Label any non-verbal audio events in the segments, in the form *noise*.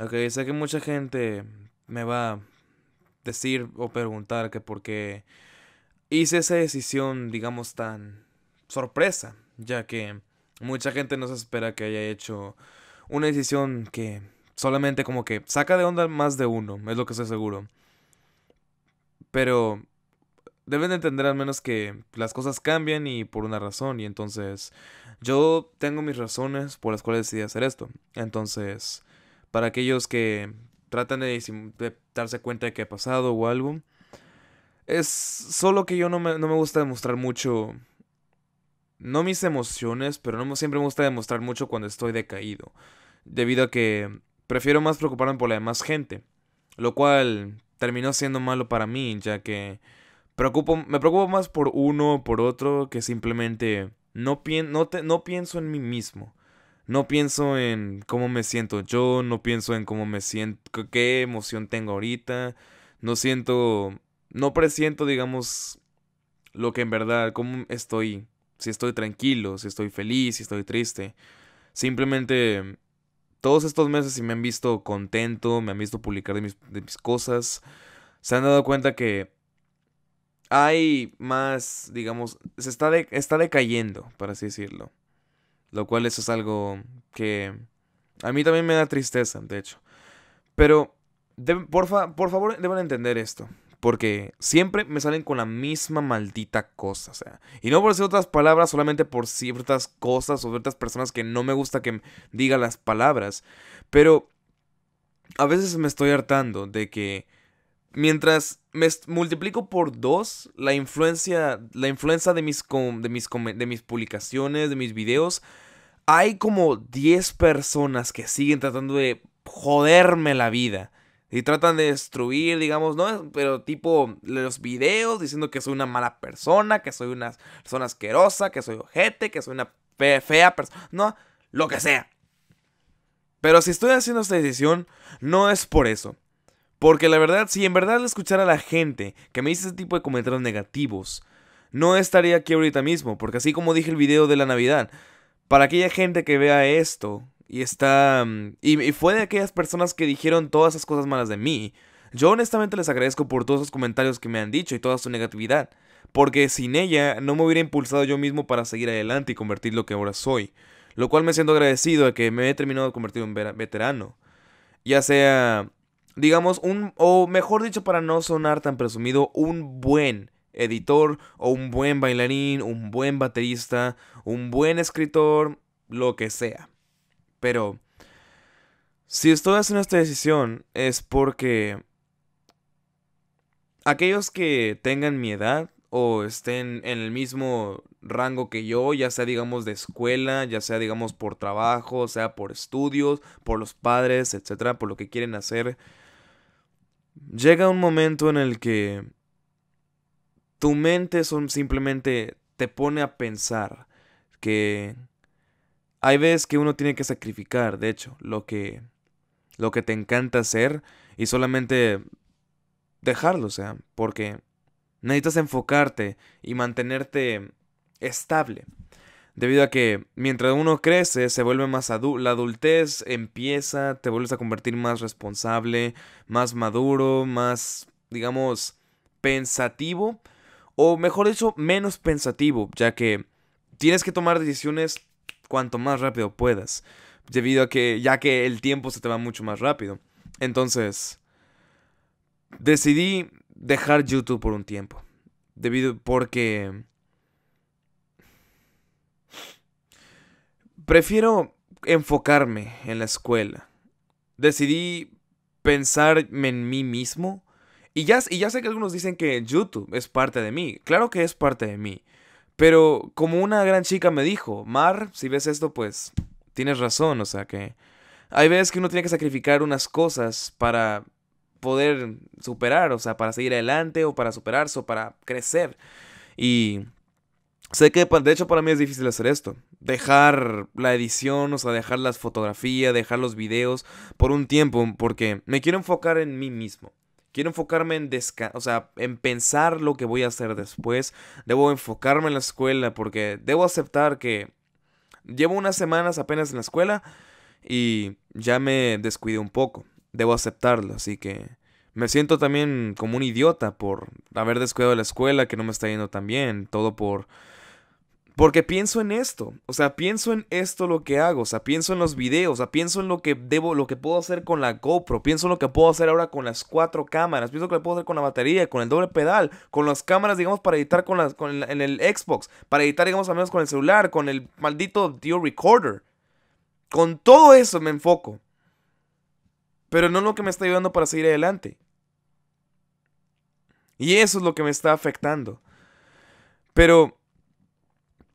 Ok, sé que mucha gente me va a decir o preguntar que por qué hice esa decisión, digamos, tan sorpresa, ya que mucha gente no se espera que haya hecho una decisión que solamente como que saca de onda más de uno, es lo que estoy seguro. Pero deben de entender al menos que las cosas cambian y por una razón, y entonces yo tengo mis razones por las cuales decidí hacer esto. Entonces, para aquellos que tratan de, darse cuenta de que ha pasado o algo. Es solo que yo no me, gusta demostrar mucho. No mis emociones, pero no siempre me gusta demostrar mucho cuando estoy decaído. Debido a que prefiero más preocuparme por la demás gente. Lo cual terminó siendo malo para mí, ya que preocupo, me preocupo más por uno o por otro que simplemente no, no pienso en mí mismo no pienso en cómo me siento yo, no pienso en cómo me siento, qué emoción tengo ahorita, no siento, no presiento, digamos, lo que en verdad, cómo estoy, si estoy tranquilo, si estoy feliz, si estoy triste. Simplemente todos estos meses si me han visto contento, me han visto publicar de mis, cosas, se han dado cuenta que hay más, digamos, se está, está decayendo, por así decirlo. Lo cual eso es algo que a mí también me da tristeza, de hecho. Pero por, favor deben entender esto. Porque siempre me salen con la misma maldita cosa. O sea, y no por decir otras palabras, solamente por ciertas cosas o ciertas personas que no me gusta que diga las palabras. Pero a veces me estoy hartando de que Mientras me multiplico por dos la influencia, la influencia de, mis de, mis publicaciones, de mis videos, hay como 10 personas que siguen tratando de joderme la vida. Y tratan de destruir, digamos, ¿no? Pero tipo los videos diciendo que soy una mala persona, que soy una persona asquerosa, que soy ojete, que soy una fea persona, no, lo que sea. Pero si estoy haciendo esta decisión, no es por eso. Porque la verdad, si en verdad le escuchar a la gente que me dice ese tipo de comentarios negativos, no estaría aquí ahorita mismo, porque así como dije el video de la Navidad, para aquella gente que vea esto y está... Mm, y, fue de aquellas personas que dijeron todas esas cosas malas de mí, yo honestamente les agradezco por todos esos comentarios que me han dicho y toda su negatividad, porque sin ella no me hubiera impulsado yo mismo para seguir adelante y convertir lo que ahora soy, lo cual me siento agradecido de que me he terminado de convertir en veterano, ya sea digamos, un, o mejor dicho, para no sonar tan presumido, un buen editor o un buen bailarín, un buen baterista, un buen escritor, lo que sea. Pero, si estoy haciendo esta decisión es porque aquellos que tengan mi edad o estén en el mismo rango que yo, ya sea digamos de escuela, ya sea digamos por trabajo, sea por estudios, por los padres, etcétera, por lo que quieren hacer, llega un momento en el que tu mente son simplemente te pone a pensar que hay veces que uno tiene que sacrificar, de hecho, lo que lo que te encanta hacer y solamente dejarlo, o sea, porque necesitas enfocarte y mantenerte estable. Debido a que mientras uno crece, se vuelve más adulto, la adultez empieza, te vuelves a convertir más responsable, más maduro, más, digamos, pensativo, o mejor dicho, menos pensativo, ya que tienes que tomar decisiones cuanto más rápido puedas, debido a que ya que el tiempo se te va mucho más rápido. Entonces, decidí dejar YouTube por un tiempo, debido porque Prefiero enfocarme en la escuela. Decidí pensarme en mí mismo. Y ya, ya sé que algunos dicen que YouTube es parte de mí. Claro que es parte de mí. Pero como una gran chica me dijo, Mar, si ves esto, pues tienes razón. O sea que hay veces que uno tiene que sacrificar unas cosas para poder superar, o sea, para seguir adelante o para superarse o para crecer. Y Sé que de hecho para mí es difícil hacer esto. Dejar la edición, o sea, dejar las fotografías, dejar los videos por un tiempo, porque me quiero enfocar en mí mismo. Quiero enfocarme en o sea, en pensar lo que voy a hacer después. Debo enfocarme en la escuela porque debo aceptar que llevo unas semanas apenas en la escuela y ya me descuido un poco. Debo aceptarlo, así que me siento también como un idiota por haber descuidado la escuela, que no me está yendo tan bien, todo por porque pienso en esto, o sea, pienso en esto lo que hago, o sea, pienso en los videos, o sea, pienso en lo que debo, lo que puedo hacer con la GoPro, pienso en lo que puedo hacer ahora con las cuatro cámaras, pienso en lo que puedo hacer con la batería, con el doble pedal, con las cámaras, digamos, para editar con, las, en el Xbox, para editar, digamos, al menos con el celular, con el maldito Dio recorder. Con todo eso me enfoco. Pero no lo que me está ayudando para seguir adelante. Y eso es lo que me está afectando. Pero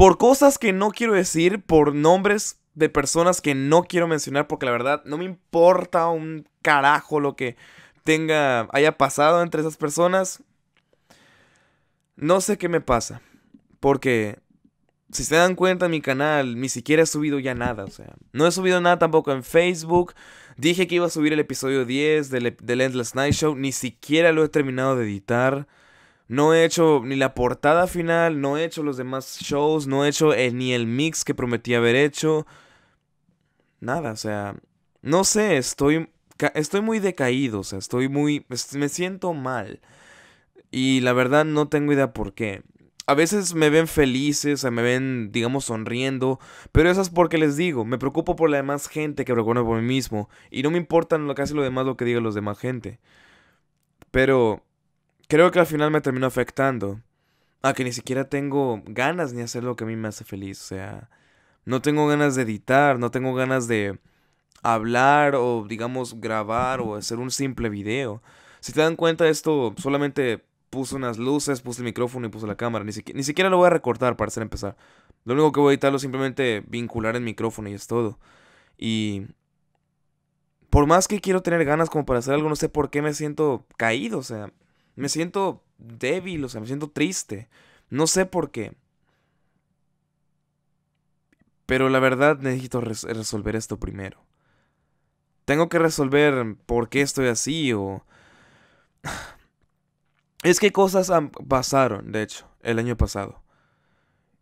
por cosas que no quiero decir, por nombres de personas que no quiero mencionar, porque la verdad no me importa un carajo lo que tenga, haya pasado entre esas personas. No sé qué me pasa, porque si se dan cuenta en mi canal, ni siquiera he subido ya nada, o sea, no he subido nada tampoco en Facebook. Dije que iba a subir el episodio 10 del, e-, del Endless Night Show, ni siquiera lo he terminado de editar. No he hecho ni la portada final, no he hecho los demás shows, no he hecho eh, ni el mix que prometí haber hecho. Nada, o sea, no sé, estoy, estoy muy decaído, o sea, estoy muy, me siento mal. Y la verdad no tengo idea por qué. A veces me ven felices, o sea, me ven, digamos, sonriendo, pero eso es porque les digo, me preocupo por la demás gente que reconozco por mí mismo, y no me importan lo, casi lo demás lo que digan los demás gente. Pero creo que al final me terminó afectando. A que ni siquiera tengo ganas ni hacer lo que a mí me hace feliz. O sea, no tengo ganas de editar, no tengo ganas de hablar o, digamos, grabar o hacer un simple video. Si te dan cuenta, esto solamente puse unas luces, puse el micrófono y puse la cámara. Ni, siquiera, ni siquiera lo voy a recortar para hacer empezar. Lo único que voy a editar es simplemente vincular el micrófono y es todo. Y por más que quiero tener ganas como para hacer algo, no sé por qué me siento caído. O sea, me siento débil, o sea, me siento triste. No sé por qué. Pero la verdad necesito resolver esto primero. Tengo que resolver por qué estoy así o... *sighs* Es que cosas pasaron, de hecho, el año pasado.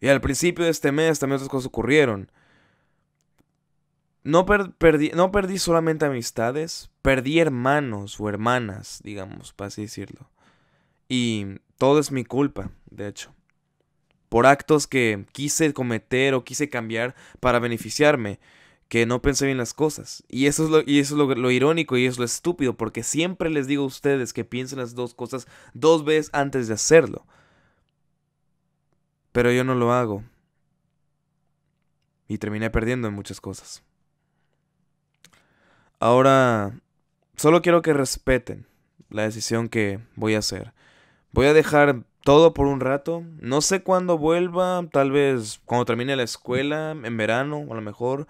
Y al principio de este mes también otras cosas ocurrieron. No, no perdí solamente amistades, perdí hermanos o hermanas, digamos, para así decirlo. Y todo es mi culpa, de hecho. Por actos que quise cometer o quise cambiar para beneficiarme, que no pensé bien las cosas. Y eso es lo, y eso lo, irónico y eso es lo estúpido, porque siempre les digo a ustedes que piensen las dos cosas dos veces antes de hacerlo. Pero yo no lo hago. Y terminé perdiendo en muchas cosas. Ahora, solo quiero que respeten la decisión que voy a hacer. Voy a dejar todo por un rato. No sé cuándo vuelva, tal vez cuando termine la escuela, en verano, a lo mejor.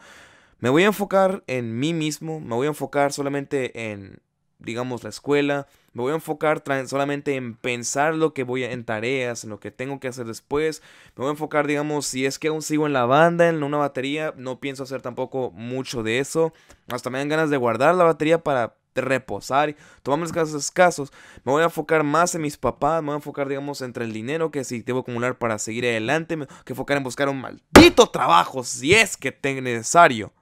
Me voy a enfocar en mí mismo, me voy a enfocar solamente en, digamos, la escuela. Me voy a enfocar solamente en pensar lo que voy a, en tareas, en lo que tengo que hacer después. Me voy a enfocar, digamos, si es que aún sigo en la banda, en una batería, no pienso hacer tampoco mucho de eso. Hasta me dan ganas de guardar la batería para reposar, tomamos casos escasos me voy a enfocar más en mis papás, me voy a enfocar, digamos, entre el dinero que si debo acumular para seguir adelante, me voy a enfocar en buscar un maldito trabajo si es que es necesario.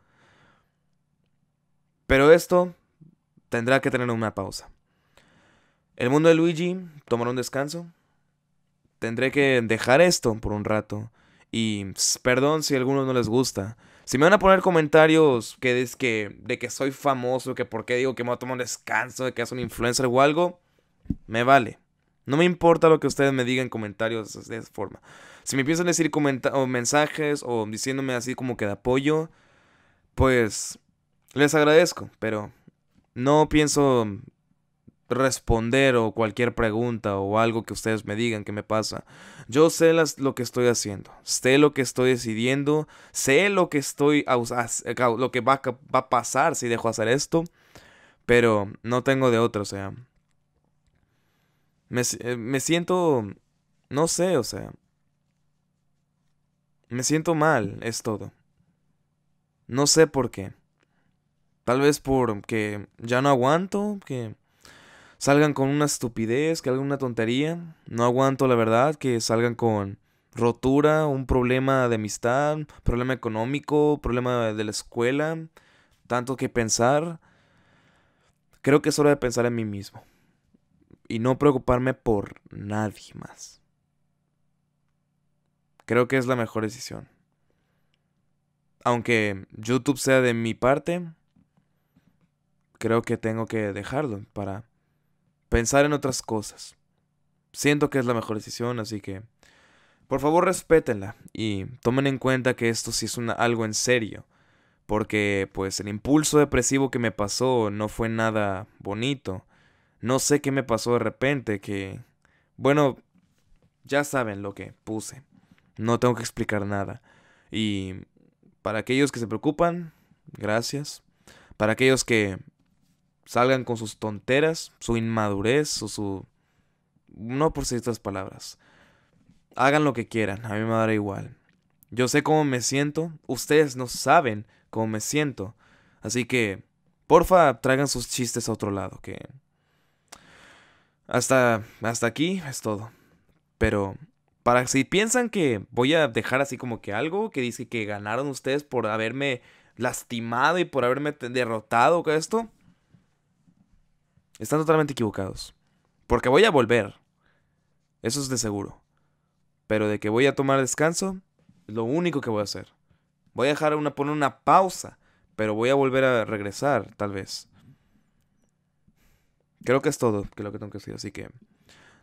Pero esto tendrá que tener una pausa. El mundo de Luigi tomará un descanso. Tendré que dejar esto por un rato. Y perdón si a algunos no les gusta. Si me van a poner comentarios que, que de que soy famoso, que por qué digo que me voy a tomar un descanso, de que es un influencer o algo, me vale. No me importa lo que ustedes me digan en comentarios de esa forma. Si me piensan decir o mensajes o diciéndome así como que de apoyo, pues les agradezco, pero no pienso responder o cualquier pregunta o algo que ustedes me digan que me pasa. Yo sé lo que estoy haciendo, sé lo que estoy decidiendo, sé lo que estoy a, eh, lo que va, a pasar si dejo hacer esto, pero no tengo de otro, o sea. Me, eh, me siento no sé, o sea. Me siento mal, es todo. No sé por qué. Tal vez porque ya no aguanto, que salgan con una estupidez, que hagan una tontería. No aguanto la verdad que salgan con rotura, un problema de amistad, problema económico, problema de la escuela, tanto que pensar. Creo que es hora de pensar en mí mismo y no preocuparme por nadie más. Creo que es la mejor decisión. Aunque YouTube sea de mi parte, creo que tengo que dejarlo para pensar en otras cosas. Siento que es la mejor decisión, así que por favor respétenla y tomen en cuenta que esto sí es algo en serio, porque pues el impulso depresivo que me pasó no fue nada bonito. No sé qué me pasó de repente, que... Bueno, ya saben lo que puse. No tengo que explicar nada. Y para aquellos que se preocupan, gracias. Para aquellos que salgan con sus tonteras, su inmadurez o su... No por estas palabras. Hagan lo que quieran, a mí me dará igual. Yo sé cómo me siento, ustedes no saben cómo me siento. Así que, porfa, traigan sus chistes a otro lado, que... Hasta, hasta aquí es todo. Pero, para si piensan que voy a dejar así como que algo que dice que ganaron ustedes por haberme lastimado y por haberme derrotado con esto, están totalmente equivocados. Porque voy a volver. Eso es de seguro. Pero de que voy a tomar descanso, es lo único que voy a hacer. Voy a dejar una, poner una pausa, pero voy a volver a regresar, tal vez. Creo que es todo, que lo que tengo que decir. Así que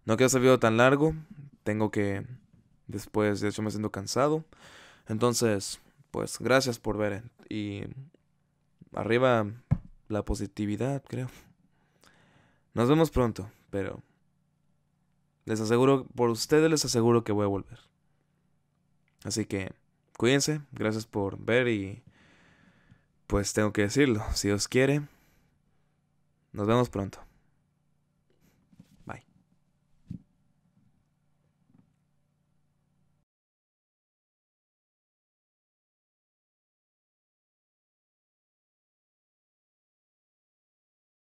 no quiero hacer video tan largo. Tengo que... Después, de hecho, me siento cansado. Entonces, pues gracias por ver. Eh, y arriba la positividad, creo. Nos vemos pronto, pero les aseguro, por ustedes les aseguro que voy a volver. Así que cuídense, gracias por ver y pues tengo que decirlo, si Dios quiere, nos vemos pronto.